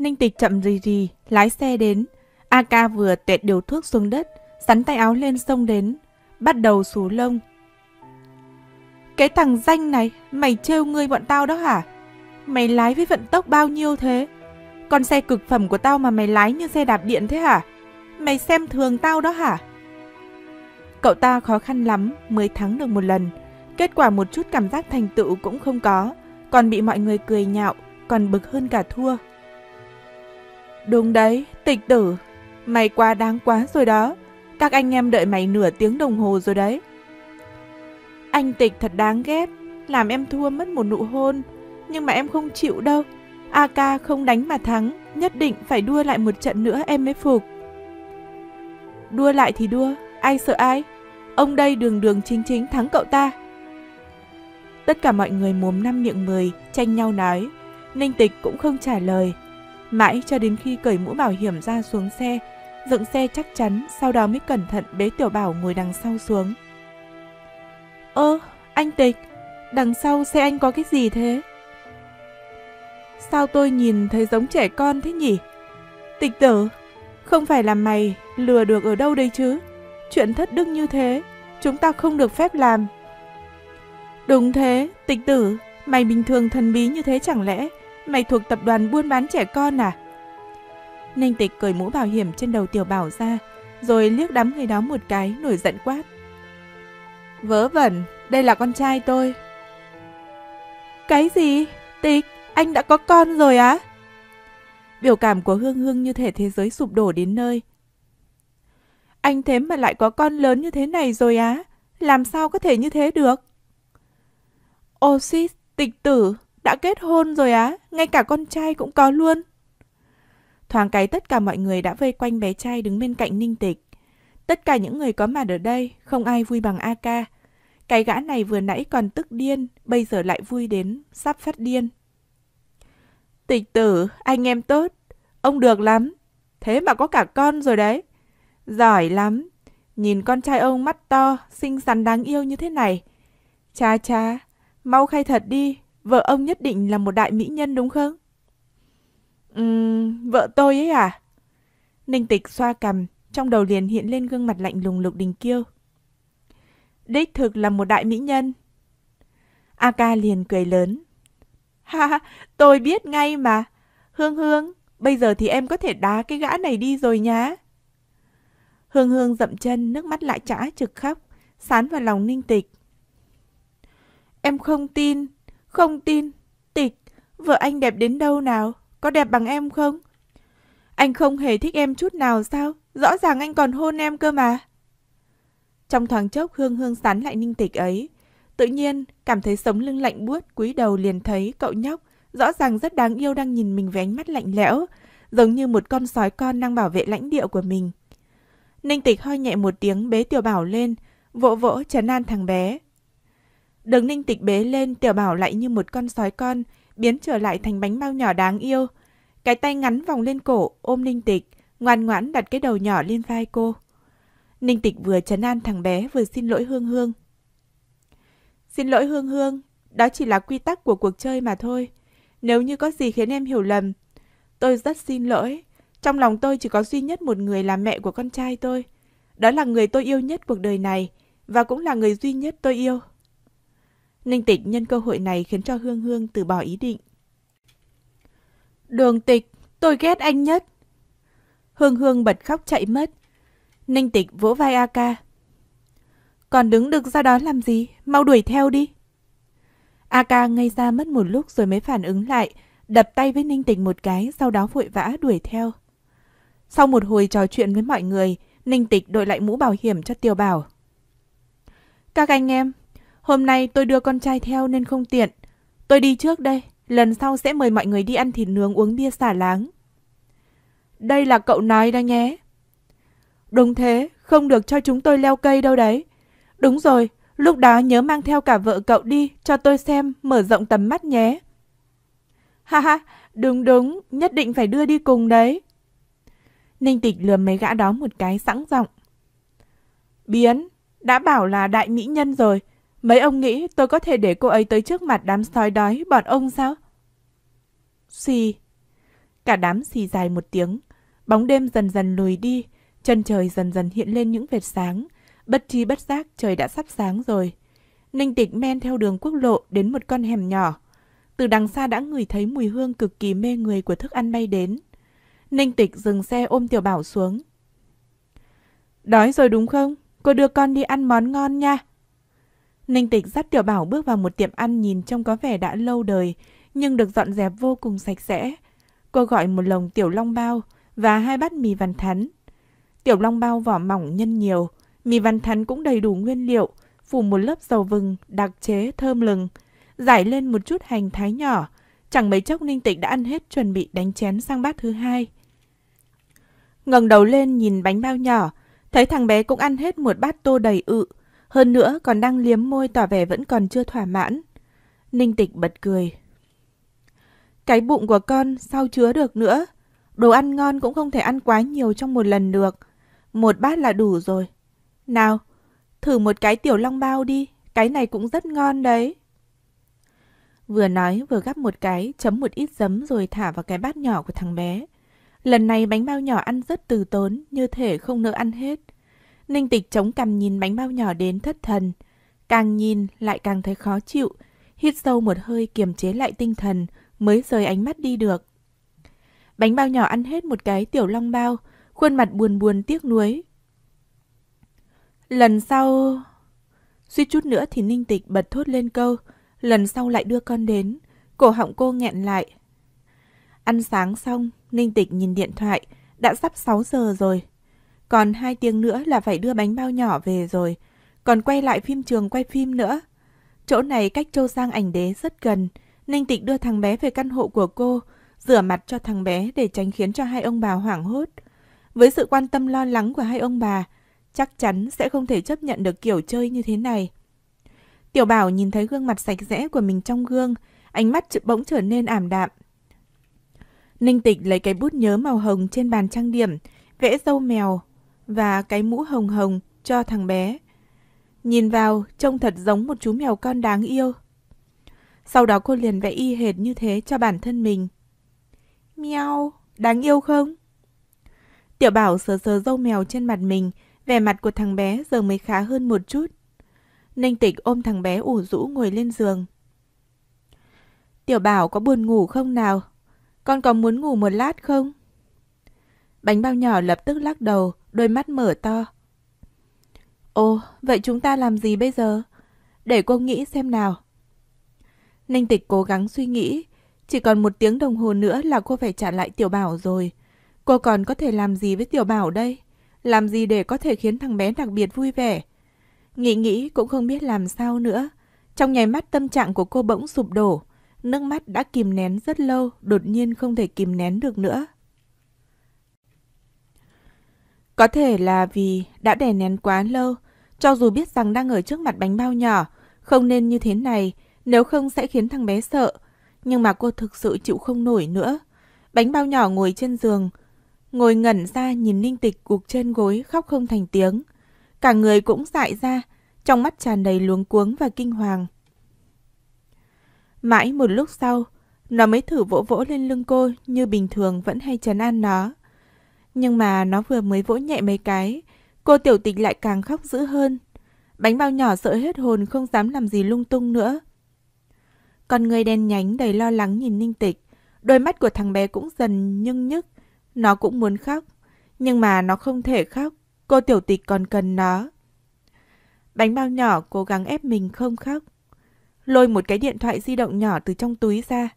Ninh Tịch chậm rì rì, lái xe đến. A ca vừa tẹt điều thuốc xuống đất, sắn tay áo lên sông đến, bắt đầu xú lông. Cái thằng danh này, mày trêu ngươi bọn tao đó hả? Mày lái với vận tốc bao nhiêu thế? Con xe cực phẩm của tao mà mày lái như xe đạp điện thế hả? Mày xem thường tao đó hả? Cậu ta khó khăn lắm mới thắng được một lần. Kết quả một chút cảm giác thành tựu cũng không có, còn bị mọi người cười nhạo, còn bực hơn cả thua. Đúng đấy, tịch tử. Mày quá đáng quá rồi đó. Các anh em đợi mày nửa tiếng đồng hồ rồi đấy. Anh tịch thật đáng ghét, làm em thua mất một nụ hôn. Nhưng mà em không chịu đâu. ak không đánh mà thắng, nhất định phải đua lại một trận nữa em mới phục. Đua lại thì đua, ai sợ ai? Ông đây đường đường chính chính thắng cậu ta. Tất cả mọi người mồm năm miệng mười, tranh nhau nói. Ninh Tịch cũng không trả lời, Mãi cho đến khi cởi mũ bảo hiểm ra xuống xe, dựng xe chắc chắn, sau đó mới cẩn thận bế Tiểu Bảo ngồi đằng sau xuống. Ơ, anh Tịch, đằng sau xe anh có cái gì thế? Sao tôi nhìn thấy giống trẻ con thế nhỉ? Tịch tử, không phải là mày lừa được ở đâu đây chứ? Chuyện thất đức như thế, chúng ta không được phép làm. Đúng thế, tịch tử, mày bình thường thần bí như thế chẳng lẽ Mày thuộc tập đoàn buôn bán trẻ con à? Ninh Tịch cởi mũ bảo hiểm trên đầu Tiểu Bảo ra, rồi liếc đám người đó một cái, nổi giận quát. Vớ vẩn, đây là con trai tôi. Cái gì? Tịch, anh đã có con rồi á? Biểu cảm của Hương Hương như thể thế giới sụp đổ đến nơi. Anh thế mà lại có con lớn như thế này rồi á? Làm sao có thể như thế được? Ô xít, tịch tử, đã kết hôn rồi á, ngay cả con trai cũng có luôn. Thoáng cái tất cả mọi người đã vây quanh bé trai đứng bên cạnh ninh tịch. Tất cả những người có mặt ở đây, không ai vui bằng A ca. Cái gã này vừa nãy còn tức điên, bây giờ lại vui đến, sắp phát điên. Tịch tử, anh em tốt, ông được lắm. Thế mà có cả con rồi đấy. Giỏi lắm, nhìn con trai ông mắt to, xinh xắn đáng yêu như thế này. Cha cha, mau khai thật đi, vợ ông nhất định là một đại mỹ nhân đúng không? Ừm, vợ tôi ấy à? Ninh tịch xoa cằm, trong đầu liền hiện lên gương mặt lạnh lùng lục đình kiêu. Đích thực là một đại mỹ nhân. A ca liền cười lớn. Ha, tôi biết ngay mà. Hương Hương, bây giờ thì em có thể đá cái gã này đi rồi nhá. Hương Hương dậm chân, nước mắt lại chả trực khóc, sán vào lòng ninh tịch. Em không tin, không tin. Tịch, vợ anh đẹp đến đâu nào? Có đẹp bằng em không? Anh không hề thích em chút nào sao? Rõ ràng anh còn hôn em cơ mà. Trong thoáng chốc Hương Hương sán lại ninh tịch ấy. Tự nhiên, cảm thấy sống lưng lạnh buốt, cúi đầu liền thấy cậu nhóc, rõ ràng rất đáng yêu đang nhìn mình với ánh mắt lạnh lẽo, giống như một con sói con đang bảo vệ lãnh địa của mình. Ninh tịch ho nhẹ một tiếng bế tiểu bảo lên, vỗ vỗ chấn an thằng bé. Đường ninh tịch bế lên, tiểu bảo lại như một con sói con, biến trở lại thành bánh bao nhỏ đáng yêu. Cái tay ngắn vòng lên cổ, ôm ninh tịch, ngoan ngoãn đặt cái đầu nhỏ lên vai cô. Ninh tịch vừa chấn an thằng bé vừa xin lỗi Hương Hương. Xin lỗi Hương Hương, đó chỉ là quy tắc của cuộc chơi mà thôi. Nếu như có gì khiến em hiểu lầm, tôi rất xin lỗi. Trong lòng tôi chỉ có duy nhất một người là mẹ của con trai tôi. Đó là người tôi yêu nhất cuộc đời này và cũng là người duy nhất tôi yêu. Ninh Tịch nhân cơ hội này khiến cho Hương Hương từ bỏ ý định. Đường Tịch, tôi ghét anh nhất. Hương Hương bật khóc chạy mất. Ninh Tịch vỗ vai A Ca. Còn đứng được ra đó làm gì? Mau đuổi theo đi. A Ca ngây ra mất một lúc rồi mới phản ứng lại, đập tay với Ninh Tịch một cái, sau đó vội vã đuổi theo. Sau một hồi trò chuyện với mọi người, Ninh Tịch đội lại mũ bảo hiểm cho Tiêu Bảo. Các anh em, Hôm nay tôi đưa con trai theo nên không tiện. Tôi đi trước đây, lần sau sẽ mời mọi người đi ăn thịt nướng uống bia xả láng. Đây là cậu nói đó nhé. Đúng thế, không được cho chúng tôi leo cây đâu đấy. Đúng rồi, lúc đó nhớ mang theo cả vợ cậu đi cho tôi xem, mở rộng tầm mắt nhé. Ha ha, đúng đúng, nhất định phải đưa đi cùng đấy. Ninh tịch lừa mấy gã đó một cái sẵn giọng. Biến, đã bảo là đại mỹ nhân rồi, Mấy ông nghĩ tôi có thể để cô ấy tới trước mặt đám sói đói bọn ông sao? Xì. Cả đám xì dài một tiếng. Bóng đêm dần dần lùi đi. Chân trời dần dần hiện lên những vệt sáng. Bất chi bất giác trời đã sắp sáng rồi. Ninh tịch men theo đường quốc lộ đến một con hẻm nhỏ. Từ đằng xa đã ngửi thấy mùi hương cực kỳ mê người của thức ăn bay đến. Ninh tịch dừng xe ôm Tiểu Bảo xuống. Đói rồi đúng không? Cô đưa con đi ăn món ngon nha. Ninh Tịch dắt Tiểu Bảo bước vào một tiệm ăn nhìn trông có vẻ đã lâu đời, nhưng được dọn dẹp vô cùng sạch sẽ. Cô gọi một lồng tiểu long bao và hai bát mì văn thắn. Tiểu long bao vỏ mỏng nhân nhiều, mì văn thắn cũng đầy đủ nguyên liệu, phủ một lớp dầu vừng, đặc chế, thơm lừng. Giải lên một chút hành thái nhỏ, chẳng mấy chốc Ninh Tịch đã ăn hết chuẩn bị đánh chén sang bát thứ hai. Ngẩng đầu lên nhìn bánh bao nhỏ, thấy thằng bé cũng ăn hết một bát tô đầy ự, hơn nữa còn đang liếm môi tỏ vẻ vẫn còn chưa thỏa mãn. Ninh tịch bật cười. Cái bụng của con sao chứa được nữa. Đồ ăn ngon cũng không thể ăn quá nhiều trong một lần được. Một bát là đủ rồi. Nào, thử một cái tiểu long bao đi. Cái này cũng rất ngon đấy. Vừa nói vừa gắp một cái, chấm một ít giấm rồi thả vào cái bát nhỏ của thằng bé. Lần này bánh bao nhỏ ăn rất từ tốn, như thể không nỡ ăn hết. Ninh tịch chống cằm nhìn bánh bao nhỏ đến thất thần. Càng nhìn lại càng thấy khó chịu. Hít sâu một hơi kiềm chế lại tinh thần mới rời ánh mắt đi được. Bánh bao nhỏ ăn hết một cái tiểu long bao, khuôn mặt buồn buồn tiếc nuối. Lần sau... Suy chút nữa thì Ninh Tịch bật thốt lên câu, lần sau lại đưa con đến, cổ họng cô nghẹn lại. Ăn sáng xong, Ninh Tịch nhìn điện thoại, đã sắp 6 giờ rồi. Còn hai tiếng nữa là phải đưa bánh bao nhỏ về rồi. Còn quay lại phim trường quay phim nữa. Chỗ này cách Châu Sang ảnh đế rất gần. Ninh tịnh đưa thằng bé về căn hộ của cô, rửa mặt cho thằng bé để tránh khiến cho hai ông bà hoảng hốt. Với sự quan tâm lo lắng của hai ông bà, chắc chắn sẽ không thể chấp nhận được kiểu chơi như thế này. Tiểu Bảo nhìn thấy gương mặt sạch sẽ của mình trong gương, ánh mắt bỗng trở nên ảm đạm. Ninh Tịch lấy cái bút nhớ màu hồng trên bàn trang điểm, vẽ dâu mèo, và cái mũ hồng hồng cho thằng bé. Nhìn vào trông thật giống một chú mèo con đáng yêu. Sau đó cô liền vẽ y hệt như thế cho bản thân mình. Miau, đáng yêu không? Tiểu bảo sờ sờ dâu mèo trên mặt mình, vẻ mặt của thằng bé giờ mới khá hơn một chút. Ninh tịch ôm thằng bé ủ rũ ngồi lên giường. Tiểu bảo có buồn ngủ không nào? Con có muốn ngủ một lát không? Bánh bao nhỏ lập tức lắc đầu, đôi mắt mở to. Ồ, vậy chúng ta làm gì bây giờ? Để cô nghĩ xem nào. Ninh Tịch cố gắng suy nghĩ, chỉ còn một tiếng đồng hồ nữa là cô phải trả lại Tiểu Bảo rồi. Cô còn có thể làm gì với Tiểu Bảo đây? Làm gì để có thể khiến thằng bé đặc biệt vui vẻ? Nghĩ nghĩ cũng không biết làm sao nữa. Trong nháy mắt tâm trạng của cô bỗng sụp đổ, nước mắt đã kìm nén rất lâu, đột nhiên không thể kìm nén được nữa. Có thể là vì đã đè nén quá lâu, cho dù biết rằng đang ở trước mặt bánh bao nhỏ, không nên như thế này, nếu không sẽ khiến thằng bé sợ. Nhưng mà cô thực sự chịu không nổi nữa. Bánh bao nhỏ ngồi trên giường, ngồi ngẩn ra nhìn ninh tịch gục trên gối khóc không thành tiếng. Cả người cũng dại ra, trong mắt tràn đầy luống cuống và kinh hoàng. Mãi một lúc sau, nó mới thử vỗ vỗ lên lưng cô như bình thường vẫn hay trấn an nó. Nhưng mà nó vừa mới vỗ nhẹ mấy cái, cô tiểu tịch lại càng khóc dữ hơn. Bánh bao nhỏ sợ hết hồn không dám làm gì lung tung nữa. Con người đen nhánh đầy lo lắng nhìn ninh tịch. Đôi mắt của thằng bé cũng dần nhưng nhức. Nó cũng muốn khóc. Nhưng mà nó không thể khóc. Cô tiểu tịch còn cần nó. Bánh bao nhỏ cố gắng ép mình không khóc. Lôi một cái điện thoại di động nhỏ từ trong túi ra.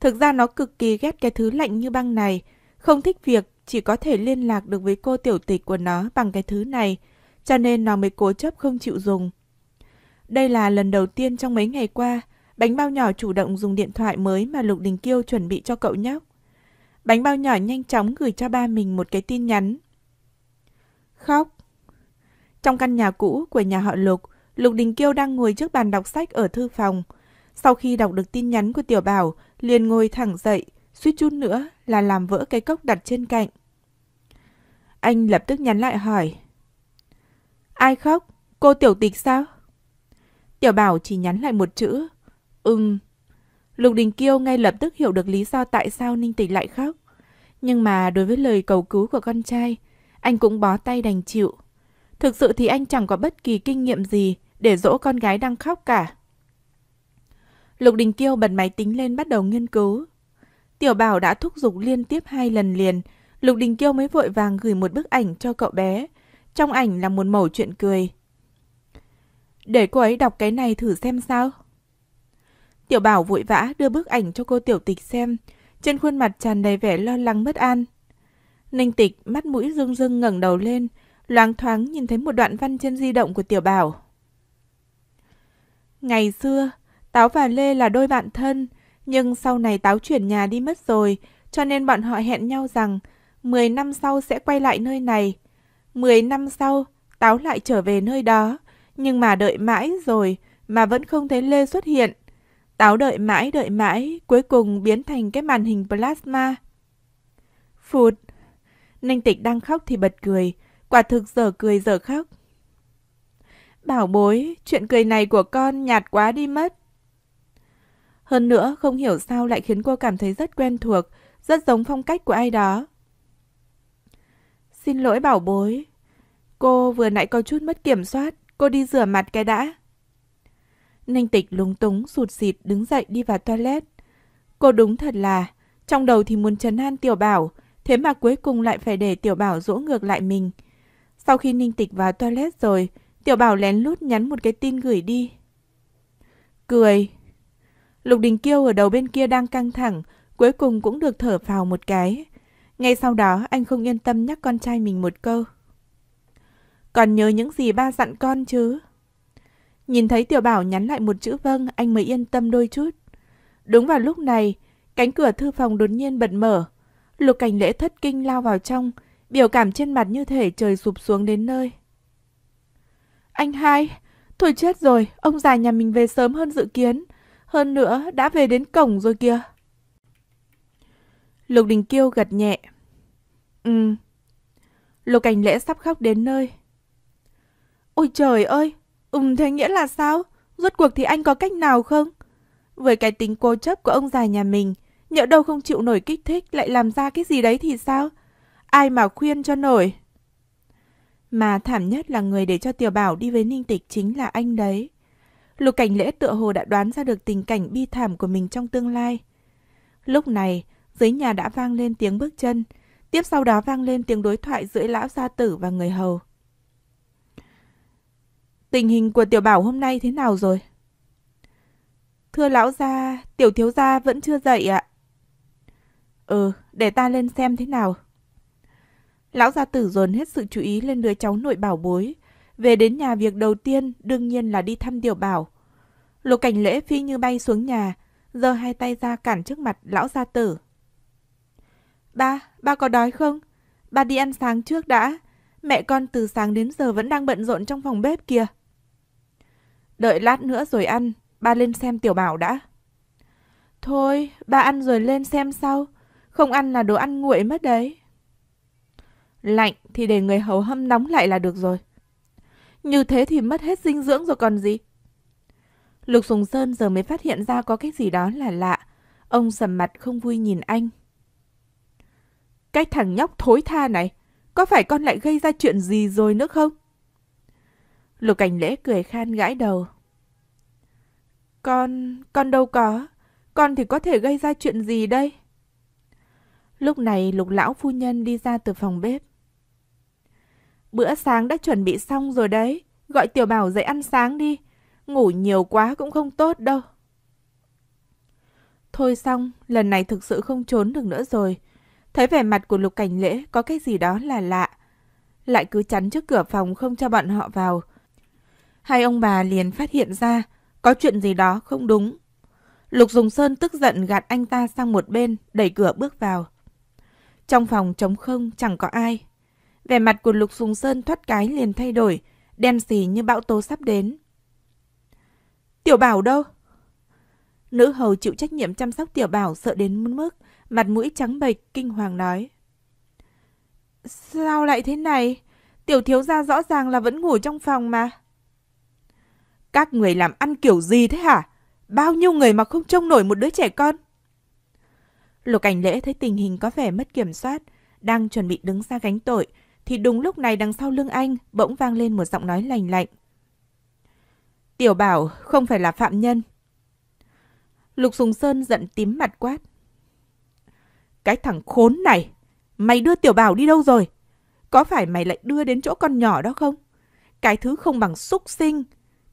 Thực ra nó cực kỳ ghét cái thứ lạnh như băng này. Không thích việc chỉ có thể liên lạc được với cô tiểu tịch của nó bằng cái thứ này, cho nên nó mới cố chấp không chịu dùng. Đây là lần đầu tiên trong mấy ngày qua, bánh bao nhỏ chủ động dùng điện thoại mới mà Lục Đình Kiêu chuẩn bị cho cậu nhóc. Bánh bao nhỏ nhanh chóng gửi cho ba mình một cái tin nhắn. Khóc. Trong căn nhà cũ của nhà họ Lục, Lục Đình Kiêu đang ngồi trước bàn đọc sách ở thư phòng. Sau khi đọc được tin nhắn của Tiểu Bảo, liền ngồi thẳng dậy, suýt chút nữa là làm vỡ cái cốc đặt trên cạnh. Anh lập tức nhắn lại hỏi. Ai khóc? Cô tiểu tịch sao? Tiểu bảo chỉ nhắn lại một chữ. Ừm. Lục Đình Kiêu ngay lập tức hiểu được lý do tại sao Ninh Tịch lại khóc. Nhưng mà đối với lời cầu cứu của con trai, anh cũng bó tay đành chịu. Thực sự thì anh chẳng có bất kỳ kinh nghiệm gì để dỗ con gái đang khóc cả. Lục Đình Kiêu bật máy tính lên bắt đầu nghiên cứu. Tiểu Bảo đã thúc giục liên tiếp hai lần liền Lục Đình Kiêu mới vội vàng gửi một bức ảnh cho cậu bé. Trong ảnh là một mẩu chuyện cười. Để cô ấy đọc cái này thử xem sao. Tiểu Bảo vội vã đưa bức ảnh cho cô Tiểu Tịch xem, trên khuôn mặt tràn đầy vẻ lo lắng bất an. Ninh Tịch mắt mũi rưng rưng ngẩng đầu lên, loáng thoáng nhìn thấy một đoạn văn trên di động của Tiểu Bảo. Ngày xưa, Táo và Lê là đôi bạn thân, nhưng sau này Táo chuyển nhà đi mất rồi, cho nên bọn họ hẹn nhau rằng 10 năm sau sẽ quay lại nơi này. 10 năm sau, táo lại trở về nơi đó, nhưng mà đợi mãi rồi mà vẫn không thấy Lê xuất hiện. Táo đợi mãi đợi mãi, cuối cùng biến thành cái màn hình plasma. Phụt! Ninh Tịch đang khóc thì bật cười, quả thực giờ cười giờ khóc. Bảo bối, chuyện cười này của con nhạt quá đi mất. Hơn nữa, không hiểu sao lại khiến cô cảm thấy rất quen thuộc, rất giống phong cách của ai đó. Xin lỗi bảo bối. Cô vừa nãy có chút mất kiểm soát, cô đi rửa mặt cái đã. Ninh tịch lúng túng, sụt xịt đứng dậy đi vào toilet. Cô đúng thật là, trong đầu thì muốn chấn an tiểu bảo, thế mà cuối cùng lại phải để tiểu bảo dỗ ngược lại mình. Sau khi ninh tịch vào toilet rồi, tiểu bảo lén lút nhắn một cái tin gửi đi. Cười. Lục Đình Kiêu ở đầu bên kia đang căng thẳng, cuối cùng cũng được thở phào một cái. Ngay sau đó, anh không yên tâm nhắc con trai mình một câu. Còn nhớ những gì ba dặn con chứ? Nhìn thấy Tiểu Bảo nhắn lại một chữ vâng, anh mới yên tâm đôi chút. Đúng vào lúc này, cánh cửa thư phòng đột nhiên bật mở. Lục Cảnh Lễ thất kinh lao vào trong, biểu cảm trên mặt như thể trời sụp xuống đến nơi. Anh hai, thôi chết rồi, ông già nhà mình về sớm hơn dự kiến. Hơn nữa, đã về đến cổng rồi kìa. Lục Đình Kiêu gật nhẹ. Ừ. Lục Cảnh Lễ sắp khóc đến nơi. Ôi trời ơi, ừm thế nghĩa là sao? Rốt cuộc thì anh có cách nào không? Với cái tính cố chấp của ông già nhà mình, nhỡ đâu không chịu nổi kích thích lại làm ra cái gì đấy thì sao? Ai mà khuyên cho nổi? Mà thảm nhất là người để cho Tiểu Bảo đi với Ninh Tịch chính là anh đấy. Lục Cảnh Lễ tựa hồ đã đoán ra được tình cảnh bi thảm của mình trong tương lai. Lúc này, dưới nhà đã vang lên tiếng bước chân, Tiếp sau đó vang lên tiếng đối thoại giữa lão gia tử và người hầu. Tình hình của tiểu bảo hôm nay thế nào rồi? Thưa lão gia, tiểu thiếu gia vẫn chưa dậy ạ. Ừ, để ta lên xem thế nào. Lão gia tử dồn hết sự chú ý lên đứa cháu nội bảo bối. Về đến nhà việc đầu tiên đương nhiên là đi thăm tiểu bảo. Lục cảnh lễ phi như bay xuống nhà, giơ hai tay ra cản trước mặt lão gia tử. Ba, ba có đói không? Ba đi ăn sáng trước đã. Mẹ con từ sáng đến giờ vẫn đang bận rộn trong phòng bếp kìa. Đợi lát nữa rồi ăn, ba lên xem tiểu bảo đã. Thôi, ba ăn rồi lên xem sau. Không ăn là đồ ăn nguội mất đấy. Lạnh thì để người hầu hâm nóng lại là được rồi. Như thế thì mất hết dinh dưỡng rồi còn gì. Lục Sùng Sơn giờ mới phát hiện ra có cái gì đó là lạ. Ông sầm mặt không vui nhìn anh. Cái thằng nhóc thối tha này, có phải con lại gây ra chuyện gì rồi nữa không? Lục Cảnh Lễ cười khan gãi đầu. Con, con đâu có, con thì có thể gây ra chuyện gì đây? Lúc này lục lão phu nhân đi ra từ phòng bếp. Bữa sáng đã chuẩn bị xong rồi đấy, gọi tiểu bảo dậy ăn sáng đi, ngủ nhiều quá cũng không tốt đâu. Thôi xong, lần này thực sự không trốn được nữa rồi. Thấy vẻ mặt của Lục Cảnh Lễ có cái gì đó là lạ. Lại cứ chắn trước cửa phòng không cho bọn họ vào. Hai ông bà liền phát hiện ra có chuyện gì đó không đúng. Lục Dùng Sơn tức giận gạt anh ta sang một bên, đẩy cửa bước vào. Trong phòng trống không chẳng có ai. Vẻ mặt của Lục Dùng Sơn thoát cái liền thay đổi, đen xì như bão tố sắp đến. Tiểu Bảo đâu? Nữ hầu chịu trách nhiệm chăm sóc Tiểu Bảo sợ đến mức mặt mũi trắng bệch kinh hoàng nói. Sao lại thế này? Tiểu thiếu gia rõ ràng là vẫn ngủ trong phòng mà. Các người làm ăn kiểu gì thế hả? Bao nhiêu người mà không trông nổi một đứa trẻ con? Lục ảnh lễ thấy tình hình có vẻ mất kiểm soát, đang chuẩn bị đứng ra gánh tội, thì đúng lúc này đằng sau lưng anh bỗng vang lên một giọng nói lành lạnh. Tiểu bảo không phải là phạm nhân. Lục Sùng Sơn giận tím mặt quát. Cái thằng khốn này, mày đưa Tiểu Bảo đi đâu rồi? Có phải mày lại đưa đến chỗ con nhỏ đó không? Cái thứ không bằng xúc sinh.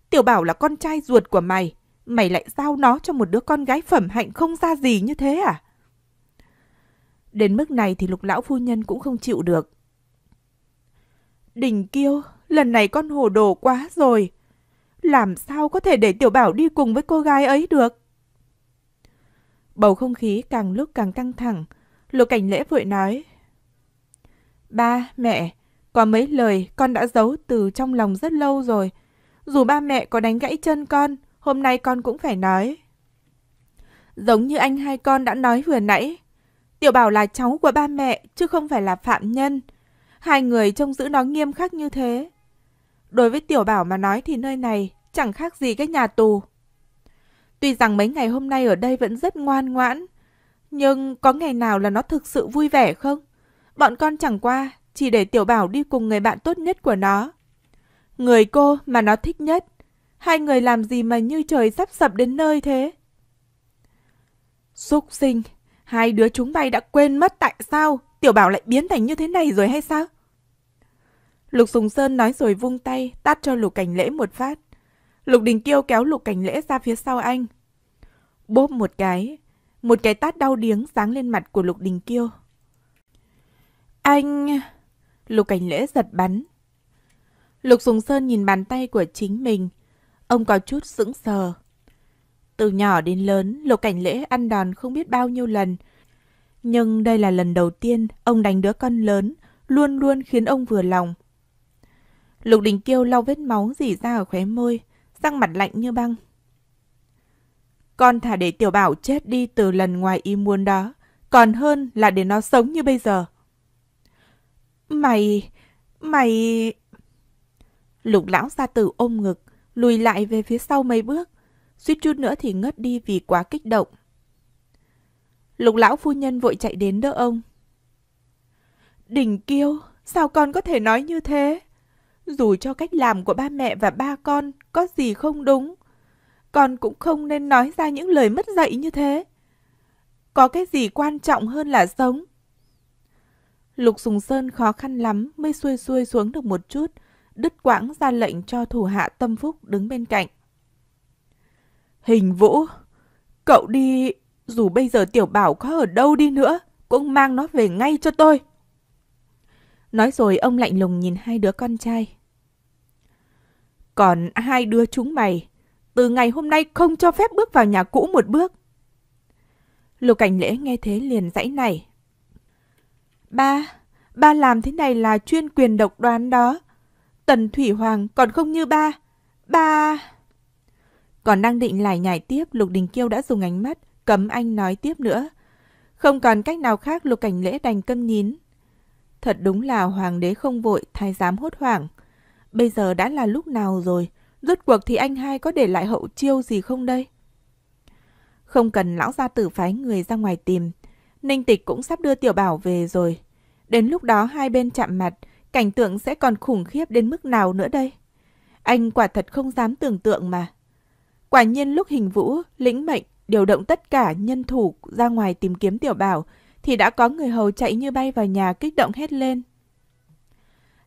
Tiểu Bảo là con trai ruột của mày, mày lại giao nó cho một đứa con gái phẩm hạnh không ra gì như thế à? Đến mức này thì lục lão phu nhân cũng không chịu được. Đình kiêu, lần này con hồ đồ quá rồi. Làm sao có thể để Tiểu Bảo đi cùng với cô gái ấy được? Bầu không khí càng lúc càng căng thẳng, Lục cảnh lễ vội nói. Ba, mẹ, có mấy lời con đã giấu từ trong lòng rất lâu rồi. Dù ba mẹ có đánh gãy chân con, hôm nay con cũng phải nói. Giống như anh hai con đã nói vừa nãy, Tiểu Bảo là cháu của ba mẹ chứ không phải là phạm nhân. Hai người trông giữ nó nghiêm khắc như thế. Đối với Tiểu Bảo mà nói thì nơi này chẳng khác gì cái nhà tù. Tuy rằng mấy ngày hôm nay ở đây vẫn rất ngoan ngoãn, nhưng có ngày nào là nó thực sự vui vẻ không? Bọn con chẳng qua chỉ để Tiểu Bảo đi cùng người bạn tốt nhất của nó. Người cô mà nó thích nhất. Hai người làm gì mà như trời sắp sập đến nơi thế? Xúc sinh, hai đứa chúng bay đã quên mất tại sao Tiểu Bảo lại biến thành như thế này rồi hay sao? Lục Sùng Sơn nói rồi vung tay, tát cho Lục Cảnh Lễ một phát. Lục Đình Kiêu kéo Lục Cảnh Lễ ra phía sau anh. Bốp một cái, một cái tát đau điếng sáng lên mặt của Lục Đình Kiêu. Anh... Lục Cảnh Lễ giật bắn. Lục Sùng Sơn nhìn bàn tay của chính mình. Ông có chút sững sờ. Từ nhỏ đến lớn, Lục Cảnh Lễ ăn đòn không biết bao nhiêu lần. Nhưng đây là lần đầu tiên ông đánh đứa con lớn, luôn luôn khiến ông vừa lòng. Lục Đình Kiêu lau vết máu dỉ ra ở khóe môi, răng mặt lạnh như băng. Con thả để tiểu bảo chết đi từ lần ngoài ý muốn đó, còn hơn là để nó sống như bây giờ. Mày... mày... Lục lão gia tử ôm ngực, lùi lại về phía sau mấy bước, suýt chút nữa thì ngất đi vì quá kích động. Lục lão phu nhân vội chạy đến đỡ ông. Đỉnh kiêu, sao con có thể nói như thế? Dù cho cách làm của ba mẹ và ba con có gì không đúng, con cũng không nên nói ra những lời mất dạy như thế. Có cái gì quan trọng hơn là sống? Lục Sùng Sơn khó khăn lắm mới xuôi xuôi xuống được một chút, đứt quãng ra lệnh cho thủ hạ Tâm Phúc đứng bên cạnh. Hình Vũ, cậu đi, dù bây giờ Tiểu Bảo có ở đâu đi nữa, cũng mang nó về ngay cho tôi. Nói rồi ông lạnh lùng nhìn hai đứa con trai. Còn hai đứa chúng mày, từ ngày hôm nay không cho phép bước vào nhà cũ một bước. Lục Cảnh Lễ nghe thế liền dãy này. Ba, ba làm thế này là chuyên quyền độc đoán đó. Tần Thủy Hoàng còn không như ba. Ba... Còn đang định lại nhảy tiếp, Lục Đình Kiêu đã dùng ánh mắt, cấm anh nói tiếp nữa. Không còn cách nào khác Lục Cảnh Lễ đành câm nhín. Thật đúng là hoàng đế không vội, thái giám hốt hoảng. Bây giờ đã là lúc nào rồi, Rốt cuộc thì anh hai có để lại hậu chiêu gì không đây? Không cần lão gia tử phái người ra ngoài tìm. Ninh tịch cũng sắp đưa tiểu bảo về rồi. Đến lúc đó hai bên chạm mặt, cảnh tượng sẽ còn khủng khiếp đến mức nào nữa đây? Anh quả thật không dám tưởng tượng mà. Quả nhiên lúc hình vũ, lĩnh mệnh, điều động tất cả nhân thủ ra ngoài tìm kiếm tiểu bảo, thì đã có người hầu chạy như bay vào nhà kích động hết lên.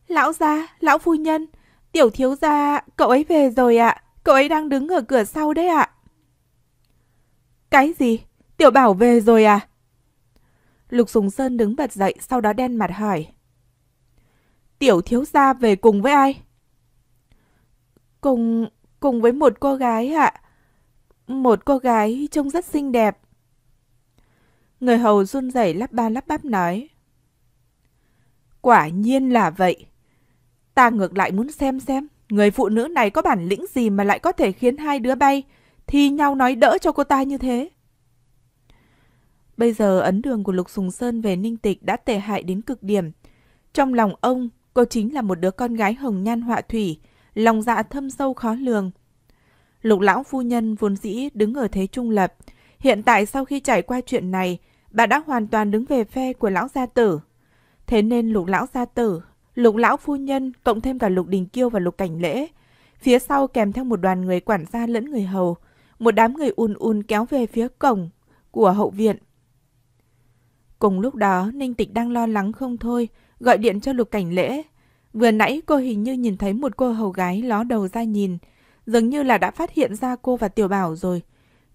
Lão gia, lão phu nhân, Tiểu thiếu gia, cậu ấy về rồi ạ. Cậu ấy đang đứng ở cửa sau đấy ạ. Cái gì? Tiểu bảo về rồi à? Lục Sùng Sơn đứng bật dậy, sau đó đen mặt hỏi. Tiểu thiếu gia về cùng với ai? Cùng... cùng với một cô gái ạ. Một cô gái trông rất xinh đẹp. Người hầu run rẩy lắp ba lắp bắp nói. Quả nhiên là vậy. Ta ngược lại muốn xem xem, người phụ nữ này có bản lĩnh gì mà lại có thể khiến hai đứa bay, thi nhau nói đỡ cho cô ta như thế. Bây giờ ấn đường của Lục Sùng Sơn về Ninh Tịch đã tệ hại đến cực điểm. Trong lòng ông, cô chính là một đứa con gái hồng nhan họa thủy, lòng dạ thâm sâu khó lường. Lục lão phu nhân vốn dĩ đứng ở thế trung lập. Hiện tại sau khi trải qua chuyện này, bà đã hoàn toàn đứng về phe của lão gia tử. Thế nên lục lão gia tử lục lão phu nhân cộng thêm cả lục đình kiêu và lục cảnh lễ. Phía sau kèm theo một đoàn người quản gia lẫn người hầu, một đám người ùn ùn kéo về phía cổng của hậu viện. Cùng lúc đó, Ninh Tịch đang lo lắng không thôi, gọi điện cho lục cảnh lễ. Vừa nãy cô hình như nhìn thấy một cô hầu gái ló đầu ra nhìn, dường như là đã phát hiện ra cô và tiểu bảo rồi.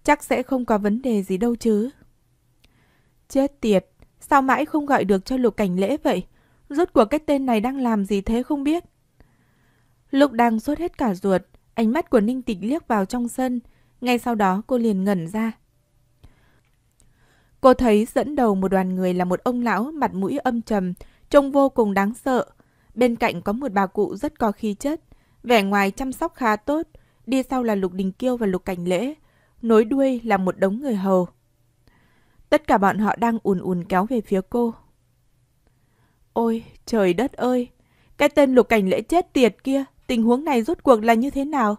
Chắc sẽ không có vấn đề gì đâu chứ. Chết tiệt, sao mãi không gọi được cho lục cảnh lễ vậy? Rốt cuộc cái tên này đang làm gì thế không biết. Lúc đang sốt hết cả ruột, ánh mắt của Ninh Tịch liếc vào trong sân, ngay sau đó cô liền ngẩn ra. Cô thấy dẫn đầu một đoàn người là một ông lão mặt mũi âm trầm, trông vô cùng đáng sợ. Bên cạnh có một bà cụ rất có khí chất, vẻ ngoài chăm sóc khá tốt, đi sau là Lục Đình Kiêu và Lục Cảnh Lễ, nối đuôi là một đống người hầu. Tất cả bọn họ đang ùn ùn kéo về phía cô. Ôi, trời đất ơi! Cái tên lục cảnh lễ chết tiệt kia, tình huống này rốt cuộc là như thế nào?